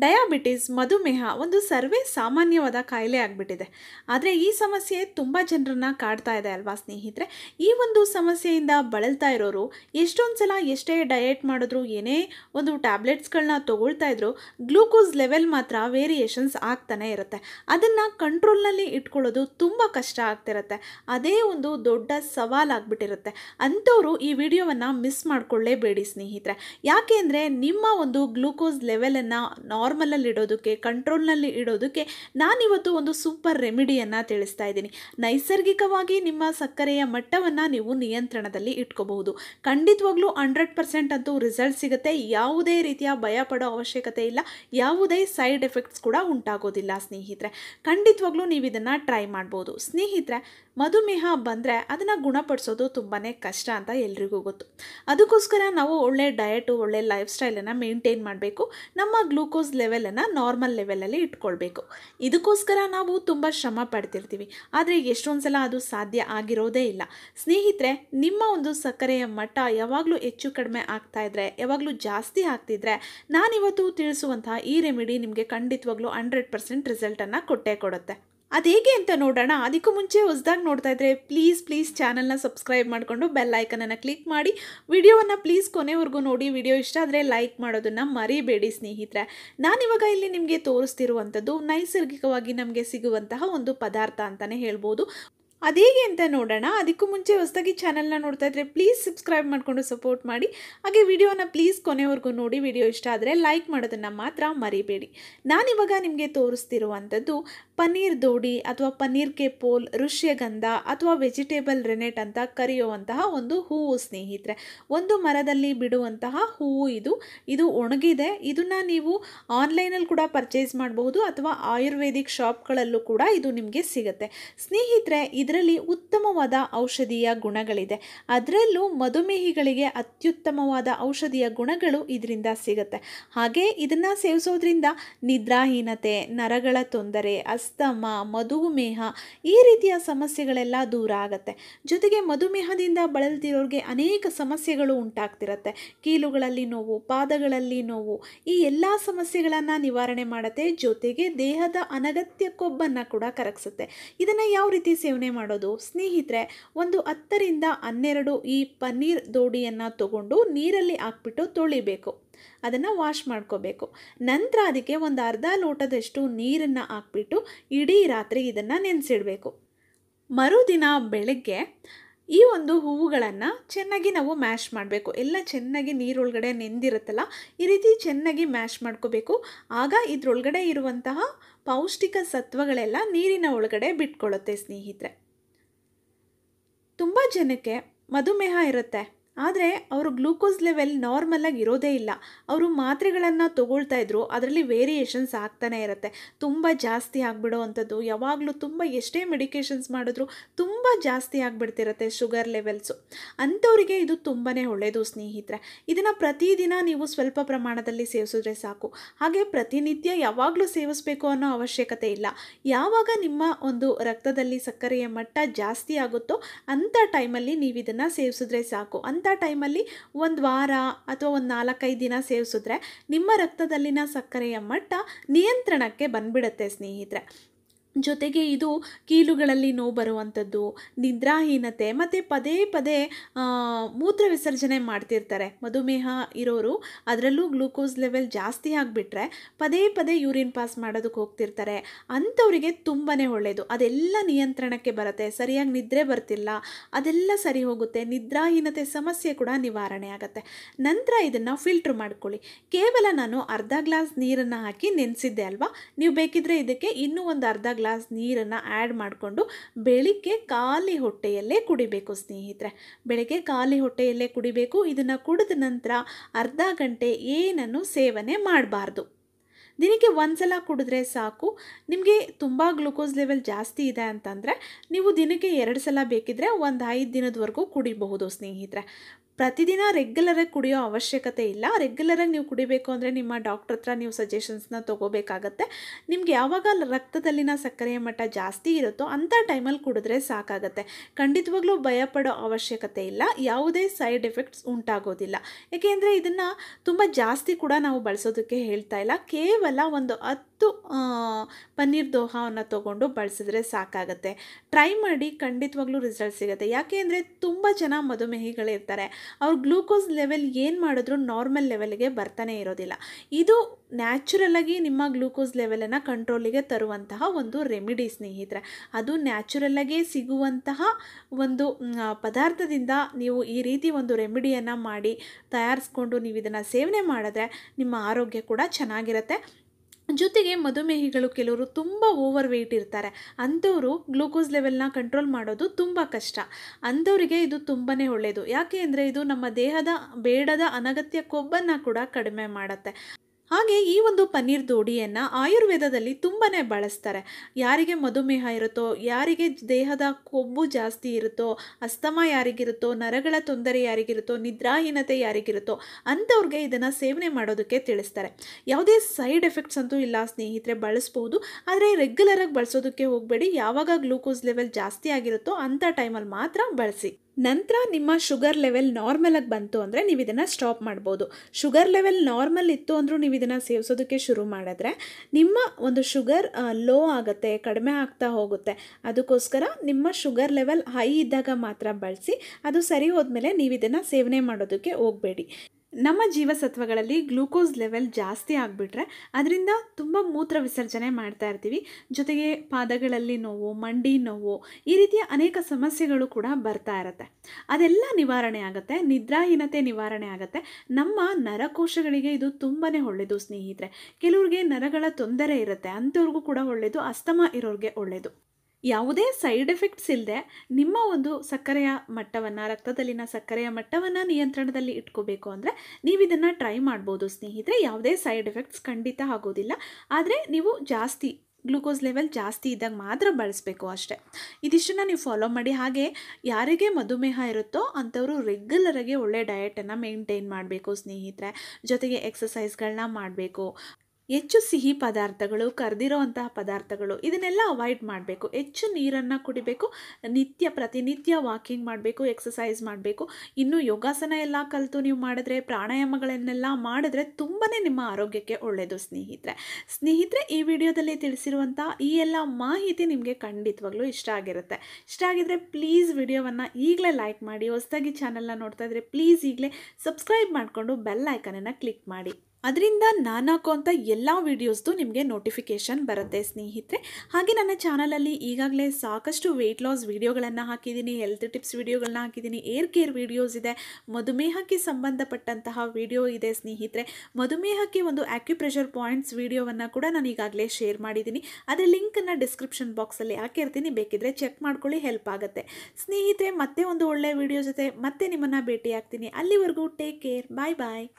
diabetes ಮಧುಮೇಹ ಒಂದು ಸರ್ವೇ ಸಾಮಾನ್ಯವಾದ ಕಾಯಿಲೆ ಆಗಿಬಿಟ್ಟಿದೆ ಆದರೆ ಈ ಸಮಸ್ಯೆ ತುಂಬ ಜನರನ್ನ ಕಾಡ್ತಾ ಇದೆ ಅಲ್ವಾ ಸ್ನೇಹಿತರೆ ಈ ಒಂದು ಸಮಸ್ಯೆಯಿಂದ ಬಳಲ್ತಾ ಇರೋರು ಎಷ್ಟೊಂದು ಸಲ ಎಷ್ಟೇ ಡಯೆಟ್ ಮಾಡಿದ್ರು ಏನೇ ಒಂದು ಟ್ಯಾಬ್ಲೆಟ್ಸ್ಗಳನ್ನ ತೊಗೊಳ್ತಾ ಇದ್ರು ಗ್ಲೂಕೋಸ್ ಲೆವೆಲ್ ಮಾತ್ರ ವೇರಿಯೇಷನ್ಸ್ ಆಗ್ತಾನೆ ಇರುತ್ತೆ ಅದನ್ನು ಕಂಟ್ರೋಲ್ನಲ್ಲಿ ಇಟ್ಕೊಳ್ಳೋದು ತುಂಬ ಕಷ್ಟ ಆಗ್ತಿರುತ್ತೆ ಅದೇ ಒಂದು ದೊಡ್ಡ ಸವಾಲಾಗ್ಬಿಟ್ಟಿರುತ್ತೆ ಅಂಥವ್ರು ಈ ವಿಡಿಯೋವನ್ನು ಮಿಸ್ ಮಾಡಿಕೊಳ್ಳೇಬೇಡಿ ಸ್ನೇಹಿತರೆ ಅಂದರೆ ನಿಮ್ಮ ಒಂದು ಗ್ಲೂಕೋಸ್ ಲೆವೆಲನ್ನು ನಾರ್ಮಲಲ್ಲಿ ಇಡೋದಕ್ಕೆ ಕಂಟ್ರೋಲ್ನಲ್ಲಿ ಇಡೋದಕ್ಕೆ ನಾನಿವತ್ತು ಒಂದು ಸೂಪರ್ ರೆಮಿಡಿಯನ್ನು ತಿಳಿಸ್ತಾ ಇದ್ದೀನಿ ನೈಸರ್ಗಿಕವಾಗಿ ನಿಮ್ಮ ಸಕ್ಕರೆಯ ಮಟ್ಟವನ್ನು ನೀವು ನಿಯಂತ್ರಣದಲ್ಲಿ ಇಟ್ಕೋಬಹುದು ಖಂಡಿತವಾಗ್ಲೂ ಹಂಡ್ರೆಡ್ ಪರ್ಸೆಂಟ್ ಅಂತೂ ರಿಸಲ್ಟ್ ಸಿಗುತ್ತೆ ಯಾವುದೇ ರೀತಿಯ ಭಯ ಪಡೋ ಅವಶ್ಯಕತೆ ಇಲ್ಲ ಯಾವುದೇ ಸೈಡ್ ಎಫೆಕ್ಟ್ಸ್ ಕೂಡ ಉಂಟಾಗೋದಿಲ್ಲ ಸ್ನೇಹಿತರೆ ಖಂಡಿತವಾಗ್ಲೂ ನೀವು ಇದನ್ನು ಟ್ರೈ ಮಾಡ್ಬೋದು ಸ್ನೇಹಿತರೆ ಮಧುಮೇಹ ಬಂದರೆ ಅದನ್ನು ಗುಣಪಡಿಸೋದು ತುಂಬಾ ಕಷ್ಟ ಅಂತ ಎಲ್ರಿಗೂ ಗೊತ್ತು ಅದಕ್ಕೋಸ್ಕರ ನಾವು ಒಳ್ಳೆ ಡಯಟು ಒಳ್ಳೆ ಲೈಫ್ ಸ್ಟೈಲನ್ನು ಮೇಂಟೈನ್ ಮಾಡಬೇಕು ನಮ್ಮ ಗ್ಲೂಕೋಸ್ ಗ್ಲೂಕೋಸ್ ಲೆವೆಲನ್ನು ನಾರ್ಮಲ್ ಲೆವೆಲಲ್ಲಿ ಇಟ್ಕೊಳ್ಬೇಕು ಇದಕ್ಕೋಸ್ಕರ ನಾವು ತುಂಬ ಶ್ರಮ ಪಡ್ತಿರ್ತೀವಿ ಆದರೆ ಎಷ್ಟೊಂದು ಸಲ ಅದು ಸಾಧ್ಯ ಆಗಿರೋದೇ ಇಲ್ಲ ಸ್ನೇಹಿತರೆ ನಿಮ್ಮ ಒಂದು ಸಕ್ಕರೆಯ ಮಟ್ಟ ಯಾವಾಗಲೂ ಹೆಚ್ಚು ಕಡಿಮೆ ಆಗ್ತಾ ಇದ್ರೆ ಯಾವಾಗಲೂ ಜಾಸ್ತಿ ಆಗ್ತಿದ್ರೆ ನಾನಿವತ್ತು ತಿಳಿಸುವಂತಹ ಈ ರೆಮಿಡಿ ನಿಮಗೆ ಖಂಡಿತವಾಗ್ಲೂ ಹಂಡ್ರೆಡ್ ಪರ್ಸೆಂಟ್ ರಿಸಲ್ಟನ್ನು ಕೊಟ್ಟೇ ಕೊಡುತ್ತೆ ಅದೇಗೆ ಅಂತ ನೋಡೋಣ ಅದಕ್ಕೂ ಮುಂಚೆ ಹೊಸ್ದಾಗಿ ನೋಡ್ತಾ ಇದ್ರೆ ಪ್ಲೀಸ್ ಪ್ಲೀಸ್ ಚಾನಲ್ನ ಸಬ್ಸ್ಕ್ರೈಬ್ ಮಾಡಿಕೊಂಡು ಬೆಲ್ ಐಕನನ್ನು ಕ್ಲಿಕ್ ಮಾಡಿ ವಿಡಿಯೋವನ್ನು ಪ್ಲೀಸ್ ಕೊನೆವರೆಗೂ ನೋಡಿ ವಿಡಿಯೋ ಇಷ್ಟ ಆದರೆ ಲೈಕ್ ಮಾಡೋದನ್ನು ಮರಿಬೇಡಿ ಸ್ನೇಹಿತರೆ ನಾನಿವಾಗ ಇಲ್ಲಿ ನಿಮಗೆ ತೋರಿಸ್ತಿರುವಂಥದ್ದು ನೈಸರ್ಗಿಕವಾಗಿ ನಮಗೆ ಸಿಗುವಂತಹ ಒಂದು ಪದಾರ್ಥ ಅಂತಲೇ ಹೇಳ್ಬೋದು ಅದೇಗೆ ಅಂತ ನೋಡೋಣ ಅದಕ್ಕೂ ಮುಂಚೆ ಹೊಸದಾಗಿ ಚಾನಲ್ನ ನೋಡ್ತಾ ಇದ್ರೆ ಪ್ಲೀಸ್ ಸಬ್ಸ್ಕ್ರೈಬ್ ಮಾಡಿಕೊಂಡು ಸಪೋರ್ಟ್ ಮಾಡಿ ಹಾಗೆ ವಿಡಿಯೋನ ಪ್ಲೀಸ್ ಕೊನೆವರೆಗೂ ನೋಡಿ ವಿಡಿಯೋ ಇಷ್ಟ ಆದರೆ ಲೈಕ್ ಮಾಡೋದನ್ನು ಮಾತ್ರ ಮರಿಬೇಡಿ ನಾನಿವಾಗ ನಿಮಗೆ ತೋರಿಸ್ತಿರುವಂಥದ್ದು ಪನ್ನೀರ್ ದೋಡಿ ಅಥವಾ ಪನ್ನೀರ್ ಕೆ ಪೋಲ್ ಋಷ್ಯಗಂಧ ಅಥವಾ ವೆಜಿಟೇಬಲ್ ರೆನೆಟ್ ಅಂತ ಕರೆಯುವಂತಹ ಒಂದು ಹೂವು ಸ್ನೇಹಿತರೆ ಒಂದು ಮರದಲ್ಲಿ ಬಿಡುವಂತಹ ಹೂವು ಇದು ಇದು ಒಣಗಿದೆ ಇದನ್ನು ನೀವು ಆನ್ಲೈನಲ್ಲಿ ಕೂಡ ಪರ್ಚೇಸ್ ಮಾಡಬಹುದು ಅಥವಾ ಆಯುರ್ವೇದಿಕ್ ಶಾಪ್ಗಳಲ್ಲೂ ಕೂಡ ಇದು ನಿಮಗೆ ಸಿಗುತ್ತೆ ಸ್ನೇಹಿತರೆ ಇದು ಇದರಲ್ಲಿ ಉತ್ತಮವಾದ ಔಷಧೀಯ ಗುಣಗಳಿದೆ ಅದರಲ್ಲೂ ಮಧುಮೇಹಿಗಳಿಗೆ ಅತ್ಯುತ್ತಮವಾದ ಔಷಧೀಯ ಗುಣಗಳು ಇದರಿಂದ ಸಿಗುತ್ತೆ ಹಾಗೆ ಇದನ್ನು ಸೇವಿಸೋದ್ರಿಂದ ನಿದ್ರಾಹೀನತೆ ನರಗಳ ತೊಂದರೆ ಅಸ್ತಮ ಮಧುಮೇಹ ಈ ರೀತಿಯ ಸಮಸ್ಯೆಗಳೆಲ್ಲ ದೂರ ಆಗುತ್ತೆ ಜೊತೆಗೆ ಮಧುಮೇಹದಿಂದ ಬಳಲ್ತಿರೋರಿಗೆ ಅನೇಕ ಸಮಸ್ಯೆಗಳು ಉಂಟಾಗ್ತಿರುತ್ತೆ ಕೀಲುಗಳಲ್ಲಿ ನೋವು ಪಾದಗಳಲ್ಲಿ ನೋವು ಈ ಎಲ್ಲ ಸಮಸ್ಯೆಗಳನ್ನು ನಿವಾರಣೆ ಮಾಡುತ್ತೆ ಜೊತೆಗೆ ದೇಹದ ಅನಗತ್ಯ ಕೊಬ್ಬನ್ನು ಕೂಡ ಕರಗಿಸುತ್ತೆ ಇದನ್ನು ಯಾವ ರೀತಿ ಸೇವನೆ ಮಾಡೋದು ಸ್ನೇಹಿತರೆ ಒಂದು ಹತ್ತರಿಂದ ಹನ್ನೆರಡು ಈ ಪನ್ನೀರ್ ದೋಡಿಯನ್ನು ತಗೊಂಡು ನೀರಲ್ಲಿ ಹಾಕ್ಬಿಟ್ಟು ತೊಳಿಬೇಕು ಅದನ್ನು ವಾಶ್ ಮಾಡ್ಕೋಬೇಕು ನಂತರ ಅದಕ್ಕೆ ಒಂದು ಅರ್ಧ ಲೋಟದಷ್ಟು ನೀರನ್ನು ಹಾಕ್ಬಿಟ್ಟು ಇಡೀ ರಾತ್ರಿ ಇದನ್ನು ನೆನೆಸಿಡಬೇಕು ಮರುದಿನ ಬೆಳಗ್ಗೆ ಈ ಒಂದು ಹೂವುಗಳನ್ನು ಚೆನ್ನಾಗಿ ನಾವು ಮ್ಯಾಶ್ ಮಾಡಬೇಕು ಎಲ್ಲ ಚೆನ್ನಾಗಿ ನೀರೊಳಗಡೆ ನೆಂದಿರುತ್ತಲ್ಲ ಈ ರೀತಿ ಚೆನ್ನಾಗಿ ಮ್ಯಾಶ್ ಮಾಡ್ಕೋಬೇಕು ಆಗ ಇದರೊಳಗಡೆ ಇರುವಂತಹ ಪೌಷ್ಟಿಕ ಸತ್ವಗಳೆಲ್ಲ ನೀರಿನ ಒಳಗಡೆ ಬಿಟ್ಕೊಳ್ಳುತ್ತೆ ಸ್ನೇಹಿತರೆ ತುಂಬ ಜನಕ್ಕೆ ಮಧುಮೇಹ ಇರುತ್ತೆ ಆದರೆ ಅವರು ಗ್ಲೂಕೋಸ್ ಲೆವೆಲ್ ನಾರ್ಮಲಾಗಿ ಇರೋದೇ ಇಲ್ಲ ಅವರು ಮಾತ್ರೆಗಳನ್ನು ತೊಗೊಳ್ತಾ ಇದ್ರು ಅದರಲ್ಲಿ ವೇರಿಯೇಷನ್ಸ್ ಆಗ್ತಾನೆ ಇರುತ್ತೆ ತುಂಬ ಜಾಸ್ತಿ ಆಗಿಬಿಡೋ ಅಂಥದ್ದು ಯಾವಾಗಲೂ ತುಂಬ ಎಷ್ಟೇ ಮೆಡಿಕೇಷನ್ಸ್ ಮಾಡಿದ್ರು ತುಂಬ ಜಾಸ್ತಿ ಆಗಿಬಿಡ್ತಿರತ್ತೆ ಶುಗರ್ ಲೆವೆಲ್ಸು ಅಂಥವರಿಗೆ ಇದು ತುಂಬಾ ಒಳ್ಳೆಯದು ಸ್ನೇಹಿತರೆ ಇದನ್ನು ಪ್ರತಿದಿನ ನೀವು ಸ್ವಲ್ಪ ಪ್ರಮಾಣದಲ್ಲಿ ಸೇವಿಸಿದ್ರೆ ಸಾಕು ಹಾಗೆ ಪ್ರತಿನಿತ್ಯ ಯಾವಾಗಲೂ ಸೇವಿಸಬೇಕು ಅನ್ನೋ ಅವಶ್ಯಕತೆ ಇಲ್ಲ ಯಾವಾಗ ನಿಮ್ಮ ಒಂದು ರಕ್ತದಲ್ಲಿ ಸಕ್ಕರೆಯ ಮಟ್ಟ ಜಾಸ್ತಿ ಆಗುತ್ತೋ ಅಂಥ ಟೈಮಲ್ಲಿ ನೀವು ಇದನ್ನು ಸೇವಿಸಿದ್ರೆ ಸಾಕು ಅಂತ ಟೈಮಲ್ಲಿ ಒಂದು ವಾರ ಅಥವಾ ಒಂದು ನಾಲ್ಕೈದು ದಿನ ಸೇವಿಸಿದ್ರೆ ನಿಮ್ಮ ರಕ್ತದಲ್ಲಿನ ಸಕ್ಕರೆಯ ಮಟ್ಟ ನಿಯಂತ್ರಣಕ್ಕೆ ಬಂದ್ಬಿಡುತ್ತೆ ಸ್ನೇಹಿತರೆ ಜೊತೆಗೆ ಇದು ಕೀಲುಗಳಲ್ಲಿ ನೋವು ಬರುವಂಥದ್ದು ನಿದ್ರಾಹೀನತೆ ಮತ್ತು ಪದೇ ಪದೇ ಮೂತ್ರ ವಿಸರ್ಜನೆ ಮಾಡ್ತಿರ್ತಾರೆ ಮಧುಮೇಹ ಇರೋರು ಅದರಲ್ಲೂ ಗ್ಲೂಕೋಸ್ ಲೆವೆಲ್ ಜಾಸ್ತಿ ಆಗಿಬಿಟ್ರೆ ಪದೇ ಪದೇ ಯೂರಿನ್ ಪಾಸ್ ಮಾಡೋದಕ್ಕೆ ಹೋಗ್ತಿರ್ತಾರೆ ಅಂಥವರಿಗೆ ತುಂಬಾ ಒಳ್ಳೆಯದು ಅದೆಲ್ಲ ನಿಯಂತ್ರಣಕ್ಕೆ ಬರುತ್ತೆ ಸರಿಯಾಗಿ ನಿದ್ರೆ ಬರ್ತಿಲ್ಲ ಅದೆಲ್ಲ ಸರಿ ಹೋಗುತ್ತೆ ನಿದ್ರಾಹೀನತೆ ಸಮಸ್ಯೆ ಕೂಡ ನಿವಾರಣೆ ಆಗುತ್ತೆ ನಂತರ ಇದನ್ನು ಫಿಲ್ಟ್ರ್ ಮಾಡ್ಕೊಳ್ಳಿ ಕೇವಲ ನಾನು ಅರ್ಧ ಗ್ಲಾಸ್ ನೀರನ್ನು ಹಾಕಿ ನೆನೆಸಿದ್ದೆ ಅಲ್ವಾ ನೀವು ಬೇಕಿದ್ರೆ ಇದಕ್ಕೆ ಇನ್ನೂ ಒಂದು ಅರ್ಧ ಗ್ಲಾಸ್ ಗ್ಲಾಸ್ ನೀರನ್ನು ಆ್ಯಡ್ ಮಾಡಿಕೊಂಡು ಬೆಳಿಗ್ಗೆ ಖಾಲಿ ಹೊಟ್ಟೆಯಲ್ಲೇ ಕುಡಿಬೇಕು ಸ್ನೇಹಿತರೆ ಬೆಳಗ್ಗೆ ಖಾಲಿ ಹೊಟ್ಟೆಯಲ್ಲೇ ಕುಡಿಬೇಕು ಇದನ್ನು ಕುಡಿದ ನಂತರ ಅರ್ಧ ಗಂಟೆ ಏನನ್ನು ಸೇವನೆ ಮಾಡಬಾರ್ದು ದಿನಕ್ಕೆ ಒಂದು ಸಲ ಕುಡಿದ್ರೆ ಸಾಕು ನಿಮಗೆ ತುಂಬ ಗ್ಲುಕೋಸ್ ಲೆವೆಲ್ ಜಾಸ್ತಿ ಇದೆ ಅಂತಂದರೆ ನೀವು ದಿನಕ್ಕೆ ಎರಡು ಸಲ ಬೇಕಿದ್ರೆ ಒಂದು ಐದು ದಿನದವರೆಗೂ ಕುಡಿಬಹುದು ಸ್ನೇಹಿತರೆ ಪ್ರತಿದಿನ ರೆಗ್ಯುಲರಾಗಿ ಕುಡಿಯೋ ಅವಶ್ಯಕತೆ ಇಲ್ಲ ರೆಗ್ಯುಲರಾಗಿ ನೀವು ಕುಡಿಬೇಕು ಅಂದರೆ ನಿಮ್ಮ ಡಾಕ್ಟ್ರ್ ಹತ್ರ ನೀವು ಸಜೆಷನ್ಸ್ನ ತೊಗೋಬೇಕಾಗತ್ತೆ ನಿಮಗೆ ಯಾವಾಗ ರಕ್ತದಲ್ಲಿನ ಸಕ್ಕರೆಯ ಮಟ್ಟ ಜಾಸ್ತಿ ಇರುತ್ತೋ ಅಂಥ ಟೈಮಲ್ಲಿ ಕುಡಿದ್ರೆ ಸಾಕಾಗತ್ತೆ ಖಂಡಿತವಾಗ್ಲೂ ಭಯಪಡೋ ಅವಶ್ಯಕತೆ ಇಲ್ಲ ಯಾವುದೇ ಸೈಡ್ ಎಫೆಕ್ಟ್ಸ್ ಉಂಟಾಗೋದಿಲ್ಲ ಯಾಕೆಂದರೆ ಇದನ್ನು ತುಂಬ ಜಾಸ್ತಿ ಕೂಡ ನಾವು ಬಳಸೋದಕ್ಕೆ ಹೇಳ್ತಾ ಇಲ್ಲ ಕೇವಲ ಒಂದು ಹತ್ತು ಹತ್ತು ಪನ್ನೀರ್ ದೋಹವನ್ನು ತೊಗೊಂಡು ಬಳಸಿದ್ರೆ ಸಾಕಾಗುತ್ತೆ ಟ್ರೈ ಮಾಡಿ ಖಂಡಿತವಾಗ್ಲೂ ರಿಸಲ್ಟ್ ಸಿಗುತ್ತೆ ಯಾಕೆ ಅಂದರೆ ತುಂಬ ಜನ ಮಧುಮೇಹಿಗಳಿರ್ತಾರೆ ಅವ್ರ ಗ್ಲೂಕೋಸ್ ಲೆವೆಲ್ ಏನು ಮಾಡಿದ್ರು ನಾರ್ಮಲ್ ಲೆವೆಲ್ಗೆ ಬರ್ತಾನೆ ಇರೋದಿಲ್ಲ ಇದು ನ್ಯಾಚುರಲಾಗಿ ನಿಮ್ಮ ಗ್ಲೂಕೋಸ್ ಲೆವೆಲನ್ನು ಕಂಟ್ರೋಲಿಗೆ ತರುವಂತಹ ಒಂದು ರೆಮಿಡಿ ಸ್ನೇಹಿತರೆ ಅದು ನ್ಯಾಚುರಲ್ಲಾಗೇ ಸಿಗುವಂತಹ ಒಂದು ಪದಾರ್ಥದಿಂದ ನೀವು ಈ ರೀತಿ ಒಂದು ರೆಮಿಡಿಯನ್ನು ಮಾಡಿ ತಯಾರಿಸ್ಕೊಂಡು ನೀವು ಇದನ್ನು ಸೇವನೆ ಮಾಡಿದ್ರೆ ನಿಮ್ಮ ಆರೋಗ್ಯ ಕೂಡ ಚೆನ್ನಾಗಿರುತ್ತೆ ಜೊತೆಗೆ ಮಧುಮೇಹಿಗಳು ಕೆಲವರು ತುಂಬ ಓವರ್ ವೆಯ್ಟ್ ಇರ್ತಾರೆ ಅಂಥವರು ಗ್ಲೂಕೋಸ್ ಲೆವೆಲ್ನ ಕಂಟ್ರೋಲ್ ಮಾಡೋದು ತುಂಬ ಕಷ್ಟ ಅಂಥವರಿಗೆ ಇದು ತುಂಬಾ ಒಳ್ಳೆಯದು ಯಾಕೆ ಅಂದರೆ ಇದು ನಮ್ಮ ದೇಹದ ಬೇಡದ ಅನಗತ್ಯ ಕೊಬ್ಬನ್ನು ಕೂಡ ಕಡಿಮೆ ಮಾಡುತ್ತೆ ಹಾಗೆ ಈ ಒಂದು ಪನ್ನೀರ್ ದೋಡಿಯನ್ನು ಆಯುರ್ವೇದದಲ್ಲಿ ತುಂಬಾ ಬಳಸ್ತಾರೆ ಯಾರಿಗೆ ಮಧುಮೇಹ ಇರುತ್ತೋ ಯಾರಿಗೆ ದೇಹದ ಕೊಬ್ಬು ಜಾಸ್ತಿ ಇರುತ್ತೋ ಅಸ್ತಮ ಯಾರಿಗಿರುತ್ತೋ ನರಗಳ ತೊಂದರೆ ಯಾರಿಗಿರುತ್ತೋ ನಿದ್ರಾಹೀನತೆ ಯಾರಿಗಿರುತ್ತೋ ಅಂಥವ್ರಿಗೆ ಇದನ್ನು ಸೇವನೆ ಮಾಡೋದಕ್ಕೆ ತಿಳಿಸ್ತಾರೆ ಯಾವುದೇ ಸೈಡ್ ಎಫೆಕ್ಟ್ಸ್ ಅಂತೂ ಇಲ್ಲ ಸ್ನೇಹಿತರೆ ಬಳಸ್ಬೋದು ಆದರೆ ರೆಗ್ಯುಲರಾಗಿ ಬಳಸೋದಕ್ಕೆ ಹೋಗಬೇಡಿ ಯಾವಾಗ ಗ್ಲೂಕೋಸ್ ಲೆವೆಲ್ ಜಾಸ್ತಿ ಆಗಿರುತ್ತೋ ಅಂಥ ಟೈಮಲ್ಲಿ ಮಾತ್ರ ಬಳಸಿ ನಂತರ ನಿಮ್ಮ ಶುಗರ್ ಲೆವೆಲ್ ನಾರ್ಮಲಾಗಿ ಬಂತು ಅಂದರೆ ನೀವು ಇದನ್ನು ಸ್ಟಾಪ್ ಮಾಡ್ಬೋದು ಶುಗರ್ ಲೆವೆಲ್ ನಾರ್ಮಲ್ ಇತ್ತು ಅಂದರೂ ನೀವು ಇದನ್ನು ಸೇವಿಸೋದಕ್ಕೆ ಶುರು ಮಾಡಿದ್ರೆ ನಿಮ್ಮ ಒಂದು ಶುಗರ್ ಲೋ ಆಗುತ್ತೆ ಕಡಿಮೆ ಆಗ್ತಾ ಹೋಗುತ್ತೆ ಅದಕ್ಕೋಸ್ಕರ ನಿಮ್ಮ ಶುಗರ್ ಲೆವೆಲ್ ಹೈ ಇದ್ದಾಗ ಮಾತ್ರ ಬಳಸಿ ಅದು ಸರಿ ಹೋದ್ಮೇಲೆ ನೀವು ಇದನ್ನು ಸೇವನೆ ಮಾಡೋದಕ್ಕೆ ಹೋಗಬೇಡಿ ನಮ್ಮ ಜೀವಸತ್ವಗಳಲ್ಲಿ ಗ್ಲೂಕೋಸ್ ಲೆವೆಲ್ ಜಾಸ್ತಿ ಆಗಿಬಿಟ್ರೆ ಅದರಿಂದ ತುಂಬ ಮೂತ್ರ ವಿಸರ್ಜನೆ ಮಾಡ್ತಾ ಇರ್ತೀವಿ ಜೊತೆಗೆ ಪಾದಗಳಲ್ಲಿ ನೋವು ಮಂಡಿ ನೋವು ಈ ರೀತಿಯ ಅನೇಕ ಸಮಸ್ಯೆಗಳು ಕೂಡ ಬರ್ತಾ ಇರುತ್ತೆ ಅದೆಲ್ಲ ನಿವಾರಣೆ ಆಗುತ್ತೆ ನಿದ್ರಾಹೀನತೆ ನಿವಾರಣೆ ಆಗುತ್ತೆ ನಮ್ಮ ನರಕೋಶಗಳಿಗೆ ಇದು ತುಂಬಾ ಒಳ್ಳೆಯದು ಸ್ನೇಹಿತರೆ ಕೆಲವ್ರಿಗೆ ನರಗಳ ತೊಂದರೆ ಇರುತ್ತೆ ಅಂಥವ್ರಿಗೂ ಕೂಡ ಒಳ್ಳೆಯದು ಅಸ್ತಮ ಇರೋರಿಗೆ ಒಳ್ಳೆಯದು ಯಾವುದೇ ಸೈಡ್ ಎಫೆಕ್ಟ್ಸ್ ಇಲ್ಲದೆ ನಿಮ್ಮ ಒಂದು ಸಕ್ಕರೆಯ ಮಟ್ಟವನ್ನು ರಕ್ತದಲ್ಲಿನ ಸಕ್ಕರೆಯ ಮಟ್ಟವನ್ನು ನಿಯಂತ್ರಣದಲ್ಲಿ ಇಟ್ಕೋಬೇಕು ಅಂದರೆ ನೀವು ಇದನ್ನು ಟ್ರೈ ಮಾಡ್ಬೋದು ಸ್ನೇಹಿತರೆ ಯಾವುದೇ ಸೈಡ್ ಎಫೆಕ್ಟ್ಸ್ ಖಂಡಿತ ಆಗೋದಿಲ್ಲ ಆದರೆ ನೀವು ಜಾಸ್ತಿ ಗ್ಲೂಕೋಸ್ ಲೆವೆಲ್ ಜಾಸ್ತಿ ಇದ್ದಾಗ ಮಾತ್ರ ಬಳಸಬೇಕು ಅಷ್ಟೇ ಇದಿಷ್ಟನ್ನು ನೀವು ಫಾಲೋ ಮಾಡಿ ಹಾಗೆ ಯಾರಿಗೆ ಮಧುಮೇಹ ಇರುತ್ತೋ ಅಂಥವರು ರೆಗ್ಯುಲರಾಗಿ ಒಳ್ಳೆ ಡಯಟನ್ನು ಮೇಂಟೈನ್ ಮಾಡಬೇಕು ಸ್ನೇಹಿತರೆ ಜೊತೆಗೆ ಎಕ್ಸಸೈಸ್ಗಳನ್ನ ಮಾಡಬೇಕು ಹೆಚ್ಚು ಸಿಹಿ ಪದಾರ್ಥಗಳು ಕರೆದಿರೋವಂತಹ ಪದಾರ್ಥಗಳು ಇದನ್ನೆಲ್ಲ ಅವಾಯ್ಡ್ ಮಾಡಬೇಕು ಹೆಚ್ಚು ನೀರನ್ನು ಕುಡಿಬೇಕು ನಿತ್ಯ ಪ್ರತಿನಿತ್ಯ ವಾಕಿಂಗ್ ಮಾಡಬೇಕು ಎಕ್ಸಸೈಸ್ ಮಾಡಬೇಕು ಇನ್ನು ಯೋಗಾಸನ ಎಲ್ಲ ಕಲಿತು ನೀವು ಮಾಡಿದ್ರೆ ಪ್ರಾಣಾಯಾಮಗಳನ್ನೆಲ್ಲ ಮಾಡಿದ್ರೆ ತುಂಬಾ ನಿಮ್ಮ ಆರೋಗ್ಯಕ್ಕೆ ಒಳ್ಳೆಯದು ಸ್ನೇಹಿತರೆ ಸ್ನೇಹಿತರೆ ಈ ವಿಡಿಯೋದಲ್ಲಿ ತಿಳಿಸಿರುವಂಥ ಈ ಎಲ್ಲ ಮಾಹಿತಿ ನಿಮಗೆ ಖಂಡಿತವಾಗ್ಲೂ ಇಷ್ಟ ಆಗಿರುತ್ತೆ ಇಷ್ಟ ಆಗಿದ್ರೆ ಪ್ಲೀಸ್ ವಿಡಿಯೋವನ್ನು ಈಗಲೇ ಲೈಕ್ ಮಾಡಿ ಹೊಸದಾಗಿ ಚಾನಲ್ನ ನೋಡ್ತಾ ಇದ್ರೆ ಪ್ಲೀಸ್ ಈಗಲೇ ಸಬ್ಸ್ಕ್ರೈಬ್ ಮಾಡಿಕೊಂಡು ಬೆಲ್ ಐಕನನ್ನು ಕ್ಲಿಕ್ ಮಾಡಿ ಅದರಿಂದ ನಾನು ಹಾಕುವಂಥ ಎಲ್ಲ ವೀಡಿಯೋಸ್ದು ನಿಮಗೆ ನೋಟಿಫಿಕೇಷನ್ ಬರುತ್ತೆ ಸ್ನೇಹಿತರೆ ಹಾಗೆ ನನ್ನ ಚಾನಲಲ್ಲಿ ಈಗಾಗಲೇ ಸಾಕಷ್ಟು ವೆಯ್ಟ್ ಲಾಸ್ ವೀಡಿಯೋಗಳನ್ನು ಹಾಕಿದ್ದೀನಿ ಹೆಲ್ತ್ ಟಿಪ್ಸ್ ವೀಡಿಯೋಗಳನ್ನ ಹಾಕಿದ್ದೀನಿ ಏರ್ ಕೇರ್ ವೀಡಿಯೋಸ್ ಇದೆ ಮಧುಮೇಹಕ್ಕೆ ಸಂಬಂಧಪಟ್ಟಂತಹ ವೀಡಿಯೋ ಇದೆ ಸ್ನೇಹಿತರೆ ಮಧುಮೇಹಕ್ಕೆ ಒಂದು ಆಕ್ಯುಪ್ರೆಷರ್ ಪಾಯಿಂಟ್ಸ್ ವೀಡಿಯೋವನ್ನು ಕೂಡ ನಾನು ಈಗಾಗಲೇ ಶೇರ್ ಮಾಡಿದ್ದೀನಿ ಅದರ ಲಿಂಕನ್ನು ಡಿಸ್ಕ್ರಿಪ್ಷನ್ ಬಾಕ್ಸಲ್ಲಿ ಹಾಕಿರ್ತೀನಿ ಬೇಕಿದ್ರೆ ಚೆಕ್ ಮಾಡ್ಕೊಳ್ಳಿ ಹೆಲ್ಪ್ ಆಗುತ್ತೆ ಸ್ನೇಹಿತರೆ ಮತ್ತೆ ಒಂದು ಒಳ್ಳೆಯ ವಿಡಿಯೋ ಜೊತೆ ಮತ್ತೆ ನಿಮ್ಮನ್ನು ಭೇಟಿ ಆಗ್ತೀನಿ ಅಲ್ಲಿವರೆಗೂ ಟೇಕ್ ಕೇರ್ ಬಾಯ್ ಬಾಯ್